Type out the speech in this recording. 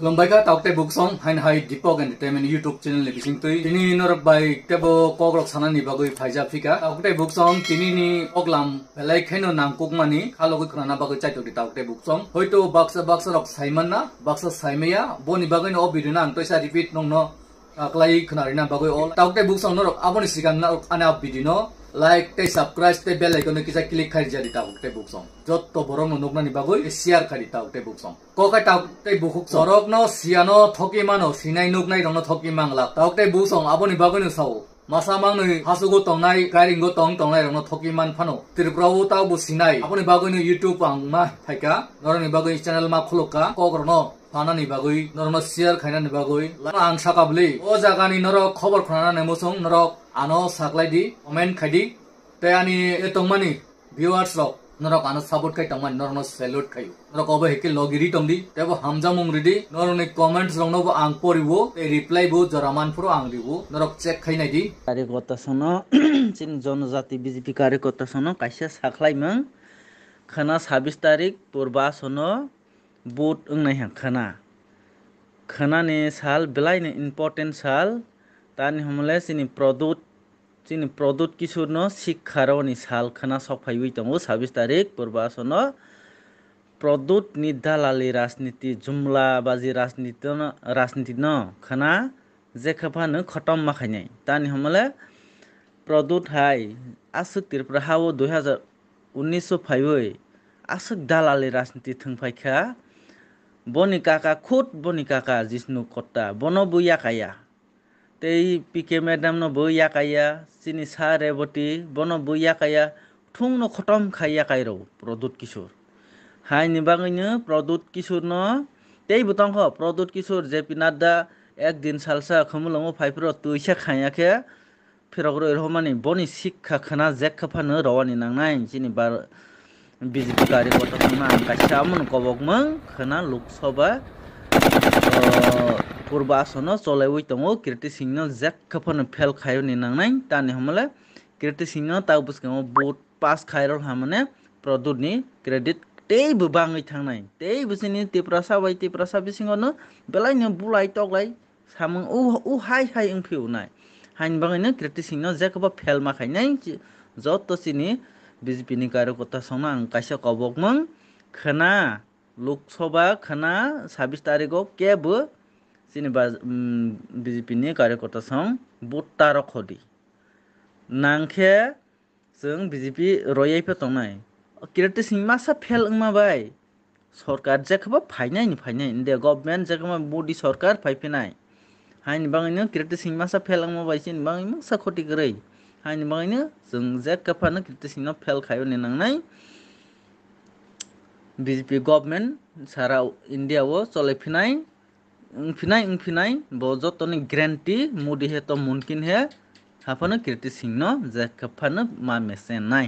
lambai ka tauk te book song hain hai dipok entertainment youtube channel le bising tui tini nor bai te bo kok lok sana ni bagui phaija fika tauk te book song tini ni oklam belai kheno nam kok mani khalo ko khana ba ko chai tok tauk te book song hoito box box rok saiman na box saimeya bo ni bagui no video na antoi sa repeat nong no aklai khana rina bagui all tauk te book song nor aboni sikang na ana video no like তে subscribe তে bell আইকনে কিছা click খাই জারি তাও তে book সং যত তো বড় ননক না নিবা গই শেয়ার খাই তাও তে বুক সং ক কা তাও তে বুক সরক ন সিয়ান থকি মান সিনাই নক নাই রন থকি মাংলা তাও তে বুক সং আবনি বাগ ন সাও মাসা মাং নই হাসু গো তং নাই গাই রিং গো তং তং নাই রন থকি মান ফানো তির ব্রাও তাও বু সিনাই আবনি বাগ ন ইউটিউব আং মা থাইকা নর নি বাগ চ্যানেল মা খুলকা ক গরন ফানা নিবাগ নর্মাল শেয়ার খাইনা নিবাগ আং সাকাবলি ও জাগানি নর খবর খানা নেমোসং নরক আনো দি কমেন্ট খাইদি তে আনি এ তংমানি ভিউয়ার্স রক নরক আনো সাপোর্ট খাই তংমানি নরনো স্যালুট খাইও নরক অবে হেকে লগিরি তংদি তেব হামজা মুমরিদি নরনে কমেন্টস রংনো আং পড়িবো এ রিপ্লাই বো জরামান পুরো আং দিবো নরক চেক খাই নাইদি কারে কত সন চিন জনজাতি বিজেপি কারে কত সন কাইসে সাকলাই মং খানা সাবিস তারিখ পূর্বা সন বুট উংনাই হ্যাঁ খানা খানা নে সাল বেলাই নে ইম্পর্টেন্ট সাল তার হমলে সিনি প্রদুত চিনি প্ৰদোত কিশোৰ ন শিক্ষাৰ নি শালখানা চফাই উই ছাব্বিছ তাৰিখ পূৰ্বাসন প্ৰদোত নিদ্ধালালি ৰাজনীতি জুমলা বাজি ৰাজনীতি ন ৰাজনীতি ন খানা জেখেফা ন খতম মাখাই নাই তাৰ হ'লে প্ৰদোত হাই আছো তিৰপৰা হাও দুহেজাৰ ঊনৈছশ ফাইভৈ আছো দালালি ৰাজনীতি থাইখা বনি কাকা খুদ বনি কাকা জিষ্ণু কটা বনবুয়া কায়া tei pike madam no bo yakaya sini sa reboti bono bo yakaya thung no khotom khaiya kairo produt kisur hai ni bangi ne produt kisur no tei butong ho produt kisur je pinada ek din salsa khumulamo phaipro tuisa khaiya ke phirogro rohmani boni sikha khana jek khapha no rawani nangnai sini bar bjp kari kotona kachamun kobokmang khana lok sabha পূৰ্ব আসন চলাই তুম কীৰ্তি Singh জেকখন fail খাইও নিনাই তাৰ হমলে কীৰ্তি সিং তাৰ পিছত বুট পাছ খাই ৰমানে প্ৰদুত নি ক্ৰেডিট তেইবো বাঙি থাকাই তেই বুজিনি তিপ্ৰাচা বাই তিপ্ৰাচা বিচিঙনো বেলাই বুলাই টকলাই চামু উ উ হাই হাই উফিউ নাই হাইন বাঙিনো কীৰ্তি সিং জেকবা ফেল মাখাই নাই যত চিনি বিজেপিনি কাৰো কথা চাওঁ আং কাইছে কবক মং খানা লোকসভা খানা ছাব্বিছ তাৰিখক কেব चिनी बिजेपिनि कार्यकर्ता सं बुट्टा रखदि नांखे जों बिजेपि रयैफोर दंनाय किरेटे सिंह मासा फेल ओंमाबाय सरकार जेखोबो फायनायनि फायनाय दे गभर्नमेन्ट जेखोबो मोदि सरकार फायफिनाय हायनि बाङैनो किरेटे सिंह मासा फेल ओंमाबाय चिनि बाङै मासा खति गोरै हायनि बाङैनो जों जेखोफानो किरेटे सिंहनाव फेल खायो नेनांनाय বিজেপি গভর্নমেন্ট সারা ইন্ডিয়াও চলে ফিনাই উফিনাই উফিনাই বজতনি গ্ৰেণ্টি মুদিহে তো মুনকিনহে হাফানো কীৰ্তিচিহ্ন জেকফানো মা মেচে নাই